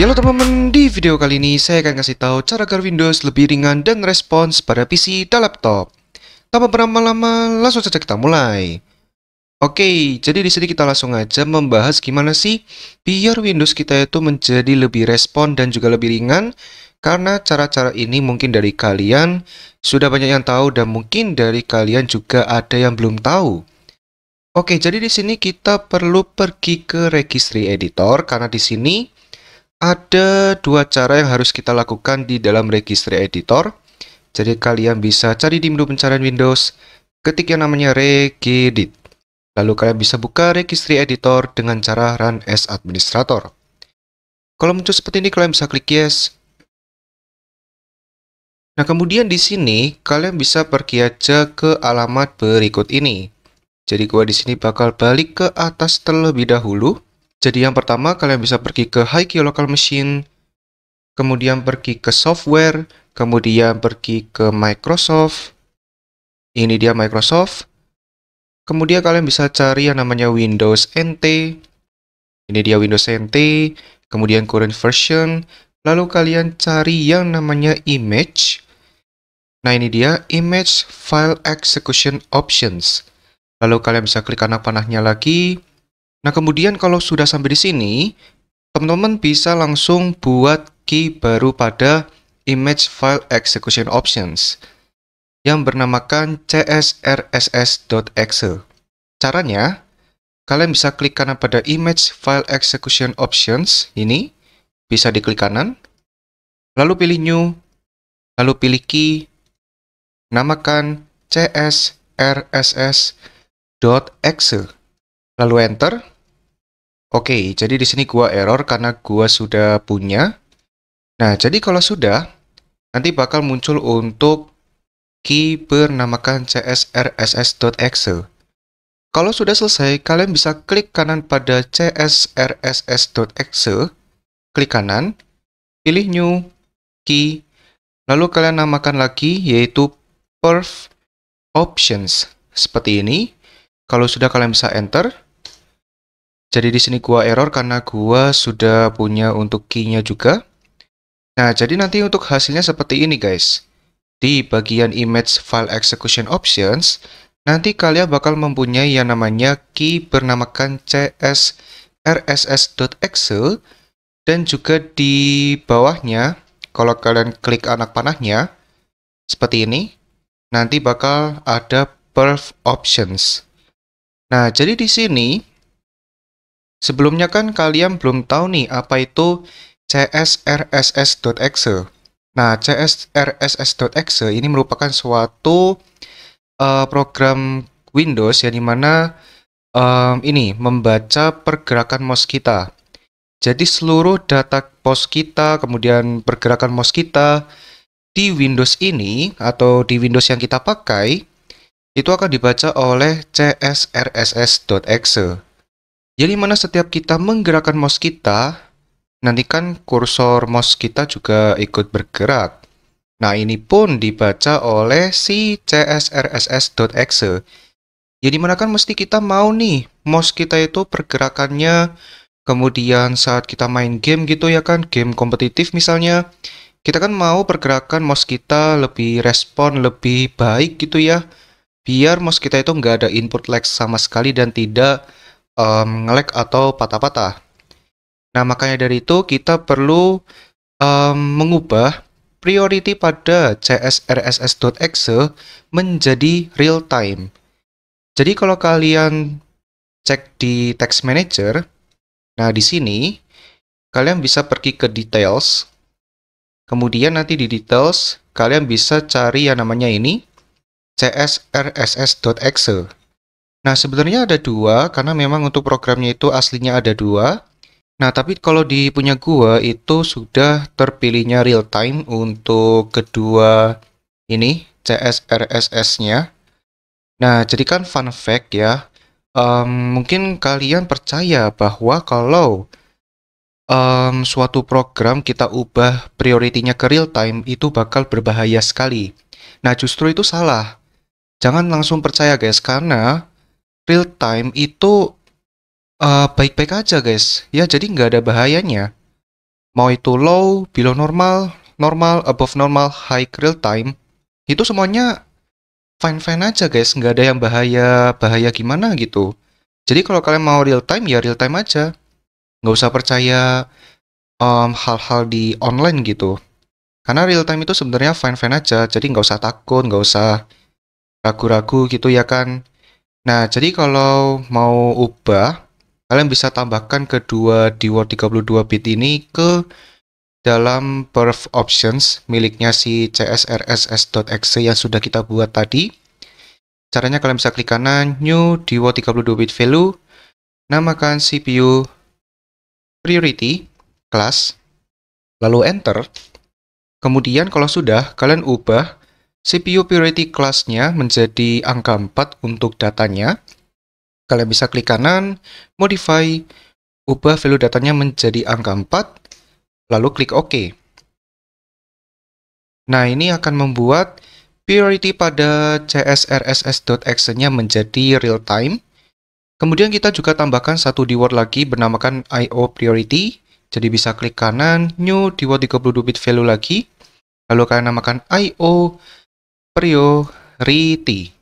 Halo ya teman-teman, di video kali ini saya akan kasih tahu cara agar Windows lebih ringan dan respons pada PC dan laptop. Tanpa berlama-lama, langsung saja kita mulai. Oke, jadi di sini kita langsung aja membahas gimana sih biar Windows kita itu menjadi lebih respon dan juga lebih ringan karena cara-cara ini mungkin dari kalian sudah banyak yang tahu dan mungkin dari kalian juga ada yang belum tahu. Oke, jadi di sini kita perlu pergi ke registry editor karena di sini ada dua cara yang harus kita lakukan di dalam registry editor. Jadi kalian bisa cari di menu pencarian Windows, ketik yang namanya regedit. Lalu kalian bisa buka registry editor dengan cara run as administrator. Kalau muncul seperti ini kalian bisa klik yes. Nah, kemudian di sini kalian bisa pergi aja ke alamat berikut ini. Jadi gua di sini bakal balik ke atas terlebih dahulu. Jadi yang pertama kalian bisa pergi ke Haiku Local Machine, kemudian pergi ke software, kemudian pergi ke Microsoft. Ini dia Microsoft. Kemudian kalian bisa cari yang namanya Windows NT. Ini dia Windows NT, kemudian current version. Lalu kalian cari yang namanya image. Nah ini dia image file execution options. Lalu kalian bisa klik anak panahnya lagi. Nah, kemudian kalau sudah sampai di sini, teman-teman bisa langsung buat key baru pada image file execution options yang bernamakan csrss.exe. Caranya, kalian bisa klik kanan pada image file execution options ini, bisa diklik kanan, lalu pilih new, lalu pilih key, namakan csrss.exe, lalu enter. Oke, jadi di sini gua error karena gua sudah punya. Nah, jadi kalau sudah, nanti bakal muncul untuk key bernamakan csrss.exe. Kalau sudah selesai, kalian bisa klik kanan pada csrss.exe, klik kanan, pilih new, key, lalu kalian namakan lagi yaitu perf options. Seperti ini, kalau sudah kalian bisa enter, jadi di sini gua error karena gua sudah punya untuk key juga. Nah, jadi nanti untuk hasilnya seperti ini guys. Di bagian image file execution options, nanti kalian bakal mempunyai yang namanya key bernamakan csrss.exe dan juga di bawahnya kalau kalian klik anak panahnya seperti ini nanti bakal ada perf options. Nah, jadi di sini Sebelumnya kan kalian belum tahu nih apa itu csrss.exe. Nah, csrss.exe ini merupakan suatu uh, program Windows yang dimana um, ini membaca pergerakan mouse kita. Jadi seluruh data pos kita, kemudian pergerakan mouse kita di Windows ini atau di Windows yang kita pakai itu akan dibaca oleh csrss.exe. Jadi mana setiap kita menggerakkan mouse kita, nanti kan kursor mouse kita juga ikut bergerak. Nah ini pun dibaca oleh si csrss.exe. Jadi mana kan mesti kita mau nih mouse kita itu pergerakannya kemudian saat kita main game gitu ya kan game kompetitif misalnya kita kan mau pergerakan mouse kita lebih respon lebih baik gitu ya biar mouse kita itu nggak ada input lag sama sekali dan tidak um, ngelek atau patah-patah. Nah, makanya dari itu kita perlu um, mengubah priority pada csrss.exe menjadi real time. Jadi kalau kalian cek di text manager, nah di sini kalian bisa pergi ke details. Kemudian nanti di details kalian bisa cari yang namanya ini csrss.exe. Nah, sebenarnya ada dua, karena memang untuk programnya itu aslinya ada dua. Nah, tapi kalau di punya gua itu sudah terpilihnya real time untuk kedua ini CSRSS-nya. Nah, jadi kan fun fact ya, um, mungkin kalian percaya bahwa kalau um, suatu program kita ubah prioritinya ke real time itu bakal berbahaya sekali. Nah, justru itu salah. Jangan langsung percaya guys, karena real time itu eh, baik-baik uh, aja guys ya jadi nggak ada bahayanya mau itu low, below normal, normal, above normal, high real time itu semuanya fine-fine aja guys nggak ada yang bahaya bahaya gimana gitu jadi kalau kalian mau real time ya real time aja nggak usah percaya hal-hal um, hal -hal di online gitu karena real time itu sebenarnya fine-fine aja jadi nggak usah takut nggak usah ragu-ragu gitu ya kan Nah, jadi kalau mau ubah, kalian bisa tambahkan kedua di Word 32 bit ini ke dalam perf options miliknya si csrss.exe yang sudah kita buat tadi. Caranya kalian bisa klik kanan new di Word 32 bit value, namakan CPU priority class, lalu enter. Kemudian kalau sudah, kalian ubah CPU Purity kelasnya menjadi angka 4 untuk datanya. Kalian bisa klik kanan, modify, ubah value datanya menjadi angka 4, lalu klik OK. Nah, ini akan membuat priority pada csrss.exe-nya menjadi real time. Kemudian kita juga tambahkan satu diword lagi bernamakan IO priority. Jadi bisa klik kanan, new diword 32 bit value lagi. Lalu kalian namakan IO Riti.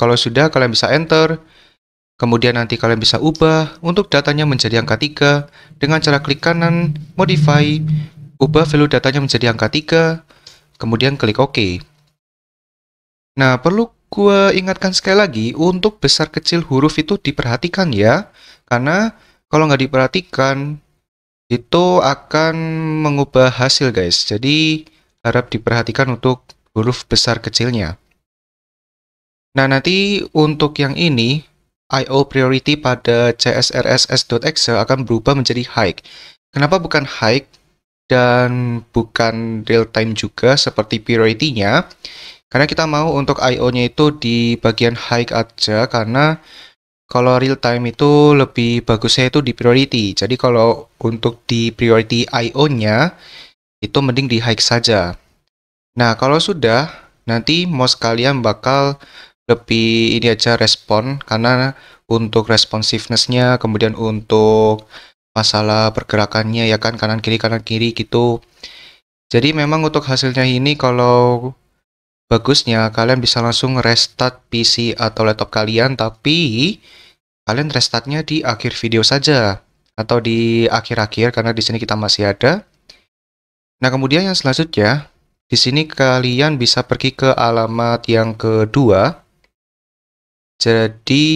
Kalau sudah, kalian bisa enter. Kemudian nanti kalian bisa ubah untuk datanya menjadi angka 3 dengan cara klik kanan, modify, ubah value datanya menjadi angka 3, kemudian klik OK. Nah, perlu gue ingatkan sekali lagi untuk besar kecil huruf itu diperhatikan ya, karena kalau nggak diperhatikan itu akan mengubah hasil guys. Jadi harap diperhatikan untuk huruf besar kecilnya. Nah, nanti untuk yang ini, IO priority pada csrss.exe akan berubah menjadi high. Kenapa bukan high dan bukan real time juga seperti priority-nya? Karena kita mau untuk IO-nya itu di bagian high aja karena kalau real time itu lebih bagusnya itu di priority. Jadi kalau untuk di priority IO-nya itu mending di high saja. Nah, kalau sudah, nanti mouse kalian bakal lebih ini aja respon karena untuk responsiveness-nya kemudian untuk masalah pergerakannya ya kan kanan kiri kanan kiri gitu. Jadi memang untuk hasilnya ini kalau bagusnya kalian bisa langsung restart PC atau laptop kalian tapi kalian restartnya di akhir video saja atau di akhir-akhir karena di sini kita masih ada. Nah, kemudian yang selanjutnya di sini kalian bisa pergi ke alamat yang kedua. Jadi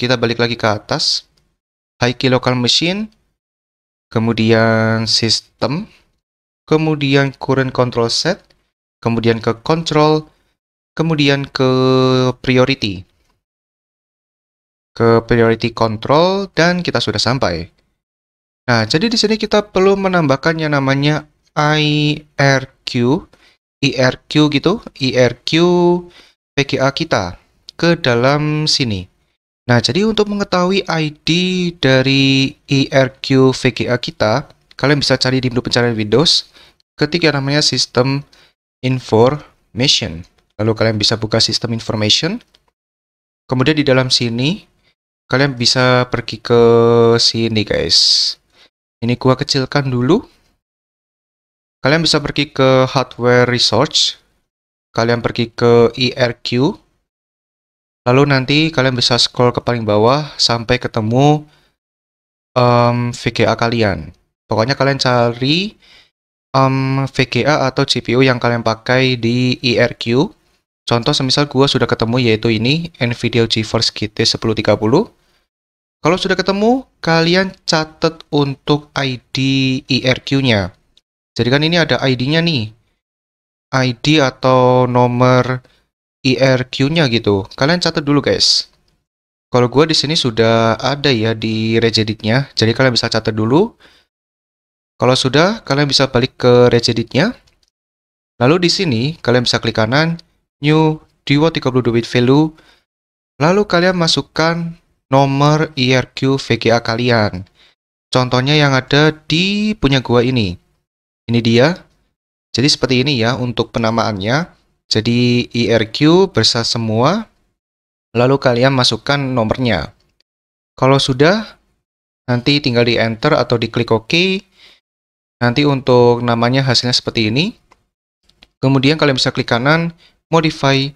kita balik lagi ke atas. High key local machine, kemudian system. kemudian current control set, kemudian ke control, kemudian ke priority. Ke priority control dan kita sudah sampai. Nah, jadi di sini kita perlu menambahkan yang namanya IRQ IRQ gitu, IRQ VGA kita ke dalam sini. Nah, jadi untuk mengetahui ID dari IRQ VGA kita, kalian bisa cari di menu pencarian Windows, ketik yang namanya System Information. Lalu kalian bisa buka System Information. Kemudian di dalam sini, kalian bisa pergi ke sini guys. Ini gua kecilkan dulu. Kalian bisa pergi ke hardware research, kalian pergi ke ERQ, lalu nanti kalian bisa scroll ke paling bawah sampai ketemu um, VGA kalian. Pokoknya kalian cari um, VGA atau GPU yang kalian pakai di ERQ. Contoh semisal gue sudah ketemu yaitu ini NVIDIA GeForce GT 1030. Kalau sudah ketemu, kalian catat untuk ID ERQ-nya. Jadi kan ini ada ID-nya nih. ID atau nomor IRQ-nya gitu. Kalian catat dulu guys. Kalau gue di sini sudah ada ya di regedit-nya. Jadi kalian bisa catat dulu. Kalau sudah, kalian bisa balik ke regedit-nya. Lalu di sini kalian bisa klik kanan new Diwa 32 bit value. Lalu kalian masukkan nomor IRQ VGA kalian. Contohnya yang ada di punya gua ini. Ini dia. Jadi seperti ini ya untuk penamaannya. Jadi IRQ e bersah semua, lalu kalian masukkan nomornya. Kalau sudah, nanti tinggal di enter atau diklik OK. Nanti untuk namanya hasilnya seperti ini. Kemudian kalian bisa klik kanan, modify,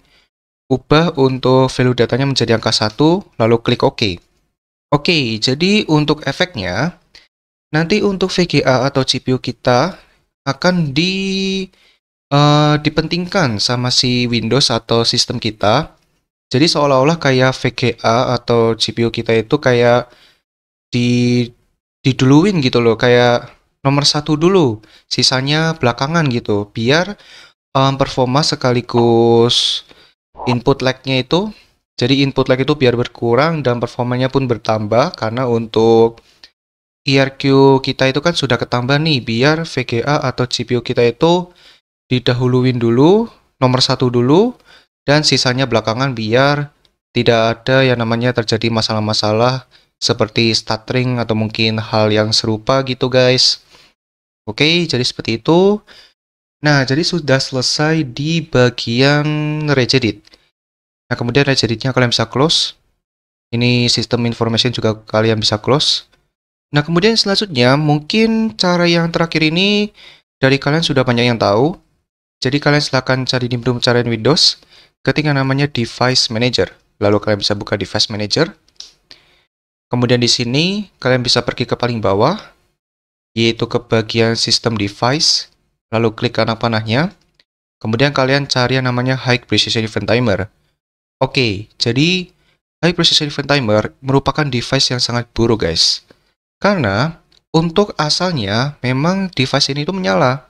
ubah untuk value datanya menjadi angka 1, lalu klik OK. Oke, jadi untuk efeknya, nanti untuk VGA atau CPU kita akan di uh, dipentingkan sama si Windows atau sistem kita. Jadi seolah-olah kayak VGA atau GPU kita itu kayak di diduluin gitu loh, kayak nomor satu dulu, sisanya belakangan gitu, biar um, performa sekaligus input lagnya itu, jadi input lag itu biar berkurang dan performanya pun bertambah karena untuk IRQ e kita itu kan sudah ketambah nih biar VGA atau GPU kita itu didahuluin dulu nomor satu dulu dan sisanya belakangan biar tidak ada yang namanya terjadi masalah-masalah seperti stuttering atau mungkin hal yang serupa gitu guys oke jadi seperti itu nah jadi sudah selesai di bagian regedit nah kemudian regeditnya kalian bisa close ini sistem information juga kalian bisa close Nah, kemudian selanjutnya mungkin cara yang terakhir ini dari kalian sudah banyak yang tahu. Jadi kalian silahkan cari di menu pencarian Windows, ketika namanya Device Manager. Lalu kalian bisa buka Device Manager. Kemudian di sini kalian bisa pergi ke paling bawah, yaitu ke bagian System Device. Lalu klik anak panahnya. Kemudian kalian cari yang namanya High Precision Event Timer. Oke, jadi High Precision Event Timer merupakan device yang sangat buruk guys karena untuk asalnya memang device ini itu menyala.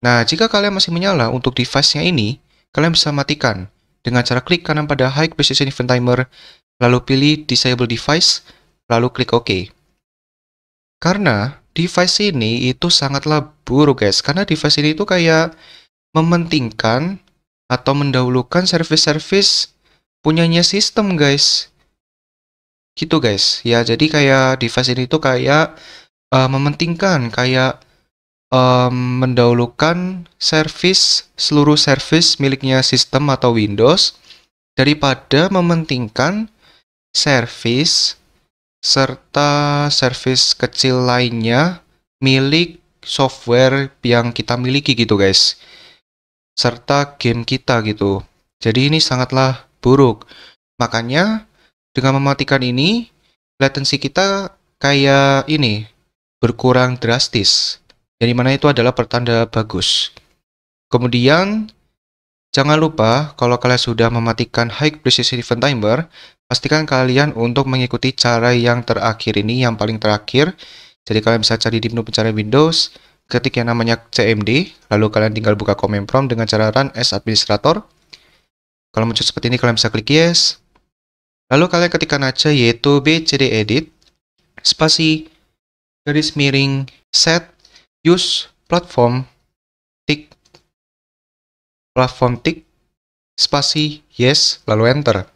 Nah, jika kalian masih menyala untuk device-nya ini, kalian bisa matikan dengan cara klik kanan pada High Precision Event Timer, lalu pilih Disable Device, lalu klik OK. Karena device ini itu sangatlah buruk guys, karena device ini itu kayak mementingkan atau mendahulukan service-service punyanya sistem guys gitu guys ya jadi kayak device ini tuh kayak uh, mementingkan kayak um, mendahulukan service seluruh service miliknya sistem atau Windows daripada mementingkan service serta service kecil lainnya milik software yang kita miliki gitu guys serta game kita gitu jadi ini sangatlah buruk makanya dengan mematikan ini latensi kita kayak ini berkurang drastis dari mana itu adalah pertanda bagus kemudian jangan lupa kalau kalian sudah mematikan high precision event timer pastikan kalian untuk mengikuti cara yang terakhir ini yang paling terakhir jadi kalian bisa cari di menu pencarian Windows ketik yang namanya CMD lalu kalian tinggal buka command prompt dengan cara run as administrator kalau muncul seperti ini kalian bisa klik yes Lalu kalian ketikkan aja yaitu bcd edit spasi garis miring set use platform tick platform tick spasi yes lalu enter.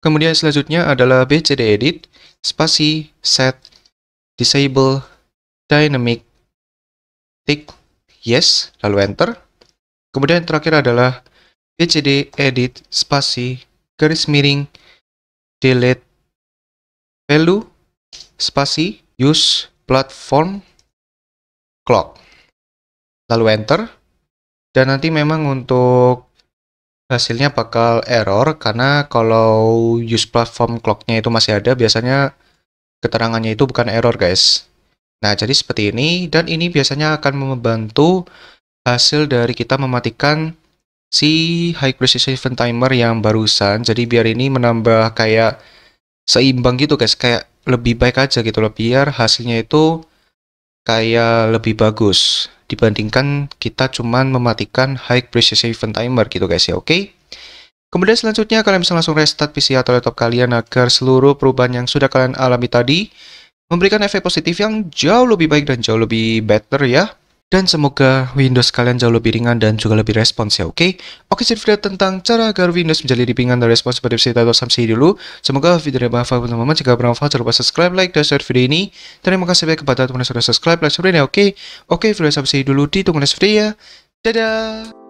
Kemudian selanjutnya adalah bcd edit spasi set disable dynamic tick yes lalu enter. Kemudian yang terakhir adalah bcd edit spasi garis miring delete value spasi use platform clock lalu enter dan nanti memang untuk hasilnya bakal error karena kalau use platform clocknya itu masih ada biasanya keterangannya itu bukan error guys nah jadi seperti ini dan ini biasanya akan membantu hasil dari kita mematikan si high precision event timer yang barusan jadi biar ini menambah kayak seimbang gitu guys kayak lebih baik aja gitu loh biar hasilnya itu kayak lebih bagus dibandingkan kita cuman mematikan high precision event timer gitu guys ya oke okay? kemudian selanjutnya kalian bisa langsung restart PC atau laptop kalian agar seluruh perubahan yang sudah kalian alami tadi memberikan efek positif yang jauh lebih baik dan jauh lebih better ya dan semoga Windows kalian jauh lebih ringan dan juga lebih respons ya, oke? Okay? Oke, okay, video tentang cara agar Windows menjadi lebih ringan dan respons pada versi Tato samsi dulu. Semoga video ini bermanfaat teman-teman. Jika bermanfaat, jangan lupa subscribe, like, dan share video ini. Terima kasih banyak kepada teman-teman yang sudah subscribe, like, share ini, oke? Okay? Oke, video samsi dulu, ditunggu next video ya. Dadah!